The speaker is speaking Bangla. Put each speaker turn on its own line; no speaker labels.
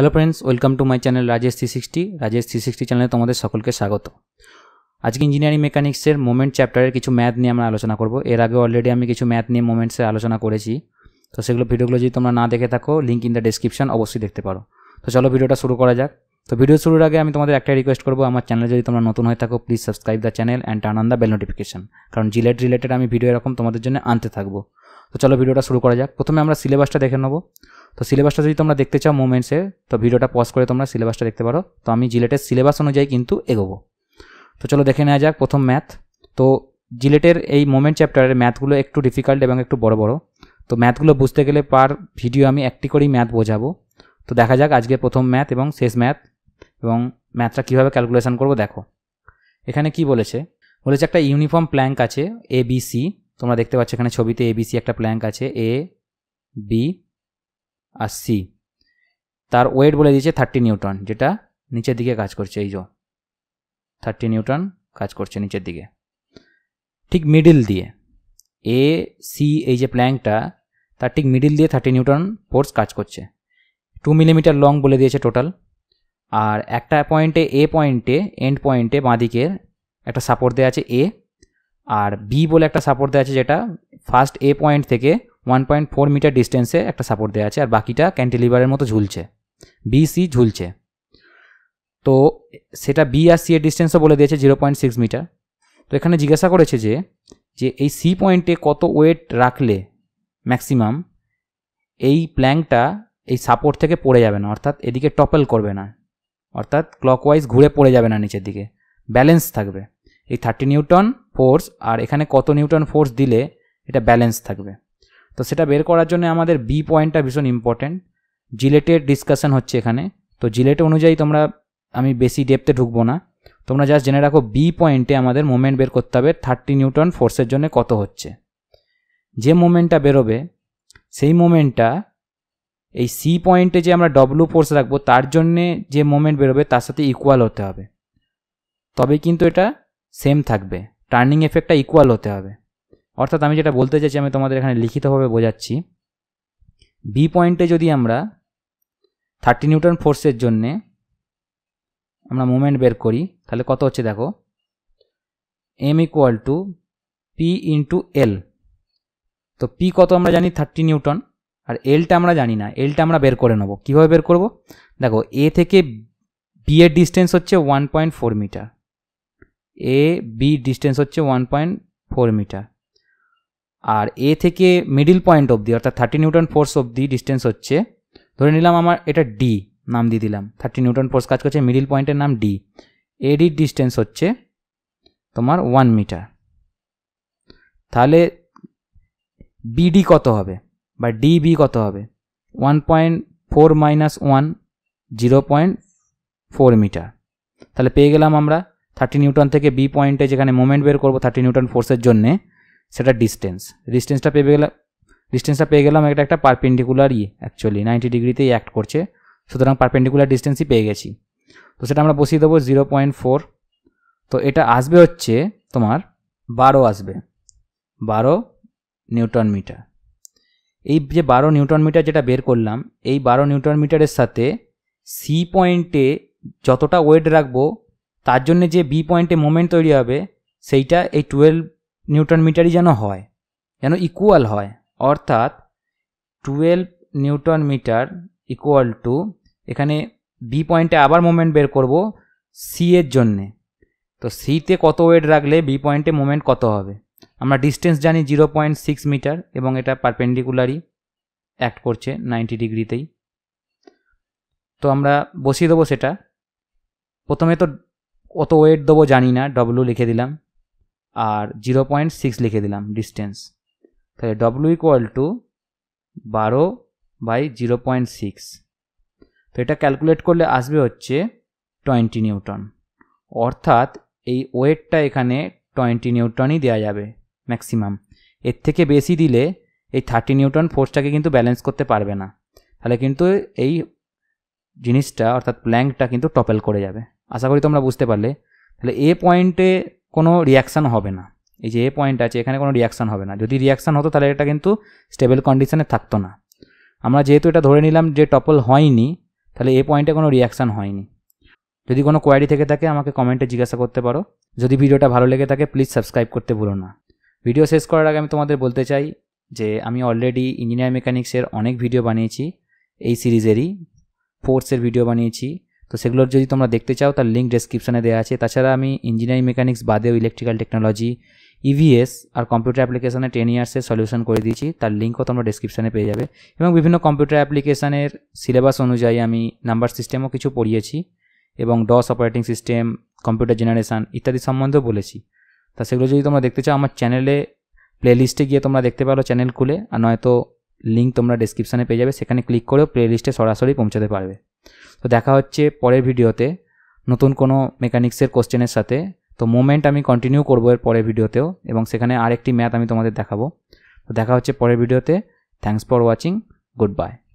hello friends welcome to my channel Rajesh three sixty Rajesh three sixty চ্যানেলে তোমাদের সকলকে স্বাগত আজকে ইঞ্জিনিয়ারিং মেকানিক্সের মোমেন্ট চ্যাপ্টারের কিছু ম্যাথ নিয়ে আমরা আলোচনা করব এর আগে অলরেডি আমি কিছু ম্যাথ নিয়ে মোমেন্টসে আলোচনা করেছি তো সেগুলো ভিডিওগুলো যদি তোমরা না দেখে থাকো লিঙ্ক ইন দ্য ডিসক্রিপশন অবশ্যই দেখতে পারো তো চলো ভিডিওটা শুরু করা যাক তো ভিডিও শুরুর আগে আমি তোমাদের একটা রিকোয়েস্ট করবো আমার চ্যানেলে যদি তোমরা নতুন হয়ে থাকো please subscribe the channel and turn on the bell notification কারণ জিলেট রিলেটেড আমি ভিডিও এরকম তোমাদের জন্য আনতে থাকবো তো চলো ভিডিওটা শুরু করা যাক প্রথমে আমরা সিলেবাসটা দেখে নেবো তো সিলেবাসটা যদি তোমরা দেখতে চাও মুমেন্টসে তো ভিডিওটা পজ করে তোমরা সিলেবাসটা দেখতে পারো তো আমি জিলেটের সিলেবাস অনুযায়ী কিন্তু এগোবো তো চলো দেখে নেওয়া যাক প্রথম ম্যাথ তো জিলেটের এই মোমেন্ট চ্যাপ্টারের ম্যাথগুলো একটু ডিফিকাল্ট এবং একটু বড় বড় তো ম্যাথগুলো বুঝতে গেলে পার ভিডিও আমি একটি করেই ম্যাথ বোঝাবো তো দেখা যাক আজকে প্রথম ম্যাথ এবং শেষ ম্যাথ এবং ম্যাথটা কীভাবে ক্যালকুলেশান করবো দেখো এখানে কি বলেছে বলেছে একটা ইউনিফর্ম প্ল্যাঙ্ক আছে এ বি সি তোমরা দেখতে পাচ্ছ এখানে ছবিতে এ বি সি একটা প্ল্যাঙ্ক আছে এ বি আর সি তার ওয়েট বলে দিয়েছে থার্টি নিউটন যেটা নিচের দিকে কাজ করছে এই যে থার্টি নিউটন কাজ করছে নিচের দিকে ঠিক মিডিল দিয়ে এ সি এই যে প্ল্যাংটা তার ঠিক মিডিল দিয়ে থার্টি নিউটন ফোর্স কাজ করছে টু মিলিমিটার লং বলে দিয়েছে টোটাল আর একটা পয়েন্টে এ পয়েন্টে এন্ড পয়েন্টে বাঁদিকে একটা সাপোর্ট দেওয়া আছে এ আর বি বলে একটা সাপোর্ট দেওয়া আছে যেটা ফার্স্ট এ পয়েন্ট থেকে ওয়ান পয়েন্ট ফোর মিটার ডিস্টেন্সে একটা সাপোর্ট দেওয়া আছে আর বাকিটা ক্যান্টিলিভারের মতো ঝুলছে বি সি ঝুলছে তো সেটা বি আর সি এর ডিস্টেন্সও বলে দিয়েছে জিরো পয়েন্ট সিক্স মিটার তো এখানে জিজ্ঞাসা করেছে যে যে এই সি পয়েন্টে কত ওয়েট রাখলে ম্যাক্সিমাম এই প্ল্যাঙ্কটা এই সাপোর্ট থেকে পড়ে যাবে না অর্থাৎ এদিকে টপেল করবে না অর্থাৎ ক্লকওয়াইজ ঘুরে পড়ে যাবে না নিচের দিকে ব্যালেন্স থাকবে এই থার্টি নিউটন ফোর্স আর এখানে কত নিউটন ফোর্স দিলে এটা ব্যালেন্স থাকবে তো সেটা বের করার জন্য আমাদের বি পয়েন্টটা ভীষণ ইম্পর্ট্যান্ট জিলেটের ডিসকাশন হচ্ছে এখানে তো জিলেট অনুযায়ী তোমরা আমি বেশি ডেপতে ঢুকবো না তোমরা জাস্ট জেনে রাখো বি পয়েন্টে আমাদের মোমেন্ট বের করতে হবে থার্টি নিউটন ফোর্সের জন্য কত হচ্ছে যে মোমেন্টটা বেরোবে সেই মোমেন্টটা এই সি পয়েন্টে যে আমরা ডব্লু ফোর্স রাখবো তার জন্যে যে মোমেন্ট বেরোবে তার সাথে ইকুয়াল হতে হবে তবে কিন্তু এটা সেম থাকবে টার্নিং এফেক্টটা ইকুয়াল হতে হবে অর্থাৎ আমি যেটা বলতে চাইছি আমি তোমাদের এখানে লিখিতভাবে বোঝাচ্ছি বি পয়েন্টে যদি আমরা থার্টি নিউটন ফোর্সের জন্যে আমরা মুভমেন্ট বের করি তাহলে কত হচ্ছে দেখো M equal to P into L তো পি কত আমরা জানি থার্টি নিউটন আর এলটা আমরা জানি না এলটা আমরা বের করে নেবো কীভাবে বের করব দেখো এ থেকে বি এর ডিস্টেন্স হচ্ছে one point four meter A B distance হচ্ছে ওয়ান পয়েন্ট ফোর মিটার আর এ থেকে মিডিল পয়েন্ট অবধি অর্থাৎ থার্টি নিউটন ফোর্স অবধি ডিস্টেন্স হচ্ছে ধরে নিলাম আমার এটা ডি নাম দিয়ে দিলাম থার্টি নিউটন ফোর্স কাজ করছে মিডিল পয়েন্টের নাম ডি এডির ডিস্টেন্স হচ্ছে তোমার ওয়ান মিটার তাহলে বিডি কত হবে বা ডি বি কত হবে one point four minus one zero point four meter তাহলে পেয়ে গেলাম আমরা থার্টি নিউটন থেকে বি পয়েন্টে যেখানে মোমেন্ট বের করবো থার্টি নিউটন ফোর্সের জন্যে সেটা ডিস্টেন্স ডিস্টেন্সটা পেয়ে গেলাম ডিস্টেন্সটা পেয়ে গেলাম এটা একটা পারপেন্ডিকুলার ইয়ে অ্যাকচুয়ালি নাইনটি ডিগ্রিতেই অ্যাক্ট করছে সুতরাং পারপেন্ডিকুলার ডিস্টেন্সই পেয়ে গেছি তো সেটা আমরা বসিয়ে দেবো জিরো পয়েন্ট ফোর তো এটা আসবে হচ্ছে তোমার বারো আসবে বারো নিউটন মিটার এই যে বারো নিউটন মিটার যেটা বের করলাম এই বারো নিউটন মিটারের সাথে সি পয়েন্টে যতটা ওয়েট রাখবো তার জন্য যে বি পয়েন্টে মোমেন্ট তৈরি হবে সেইটা এই টুয়েলভ নিউটন মিটারই যেন হয় যেন ইকুয়াল হয় অর্থাৎ twelve newton meter equal to এখানে বি পয়েন্টে আবার মোমেন্ট বের করব সি এর জন্যে তো সিতে কত ওয়েট রাখলে বি পয়েন্টে মোমেন্ট কত হবে আমরা ডিস্টেন্স জানি জিরো পয়েন্ট সিক্স মিটার এবং এটা পারপেন্ডিকুলারই অ্যাক্ট করছে নাইনটি ডিগ্রিতেই তো আমরা বসিয়ে দেবো সেটা প্রথমে তো কত ওয়েট দেবো জানি না ডব্লু লিখে দিলাম আর জিরো পয়েন্ট সিক্স লিখে দিলাম ডিস্টেন্স তাহলে ডব্লু ইকুয়াল টু বারো বাই জিরো পয়েন্ট সিক্স তো এটা ক্যালকুলেট করলে আসবে হচ্ছে টোয়েন্টি নিউটন অর্থাৎ এই ওয়েটটা এখানে টোয়েন্টি নিউটনই দেওয়া যাবে ম্যাক্সিমাম এর থেকে বেশি দিলে এই থার্টি নিউটন ফোর্সটাকে কিন্তু ব্যালেন্স করতে পারবে না তাহলে কিন্তু এই জিনিসটা অর্থাৎ প্ল্যাঙ্কটা কিন্তু টপেল করে যাবে আশা করি তোমরা বুঝতে পারলে তাহলে এ পয়েন্টে কোনো রিয়াকশান হবে না এই যে এ পয়েন্ট আছে এখানে কোনো রিয়াকশান হবে না যদি রিয়াকশান হতো তাহলে এটা কিন্তু স্টেবল কন্ডিশনে থাকতো না আমরা যেহেতু এটা ধরে নিলাম যে টপল হয়নি তাহলে এ পয়েন্টে কোনো রিয়াকশান হয়নি যদি কোনো কোয়ারি থেকে থাকে আমাকে কমেন্টে জিজ্ঞাসা করতে পারো যদি ভিডিওটা ভালো লেগে থাকে প্লিজ সাবস্ক্রাইব করতে ভুলো না ভিডিও শেষ করার আগে আমি তোমাদের বলতে চাই যে আমি অলরেডি ইঞ্জিনিয়ার মেকানিক্সের অনেক ভিডিও বানিয়েছি এই সিরিজেরই ফোর্সের ভিডিও বানিয়েছি তো সেগুলোর যদি তোমরা দেখতে চাও তার লিঙ্ক ডেসক্রিপশানে দেওয়া আছে তাছাড়া আমি ইঞ্জিনিয়ারিং মেকানিক্স বাদেও ইলেকট্রিক্যাল টেকনোলজি ইভিএস আর কম্পিউটার অ্যাপ্লিকেশানে টেন ইয়ার্সের সলিউশন করে দিয়েছি তার লিঙ্কও তোমরা ডেসক্রিপশানে পেয়ে যাবে এবং বিভিন্ন কম্পিউটার অ্যাপ্লিকেশানের সিলেবাস অনুযায়ী আমি নাম্বার সিস্টেমও কিছু পড়িয়েছি এবং DOS operating system computer generation ইত্যাদি সম্বন্ধেও বলেছি তা সেগুলো যদি তোমরা দেখতে চাও আমার চ্যানেলে প্লেলিস্টে গিয়ে তোমরা দেখতে পারো চ্যানেল খুলে আর নয়তো লিঙ্ক তোমরা ডেসক্রিপশানে পেয়ে যাবে সেখানে ক্লিক করেও প্লেলিস্টে সরাসরি পৌঁছাতে পারবে তো দেখা হচ্ছে পরের ভিডিওতে নতুন কোনো মেকানিক্সের কোশ্চেনের সাথে তো মোমেন্ট আমি কন্টিনিউ করবো এর পরের ভিডিওতেও এবং সেখানে আরেকটি ম্যাথ আমি তোমাদের দেখাবো তো দেখা হচ্ছে পরের ভিডিওতে thanks for watching good by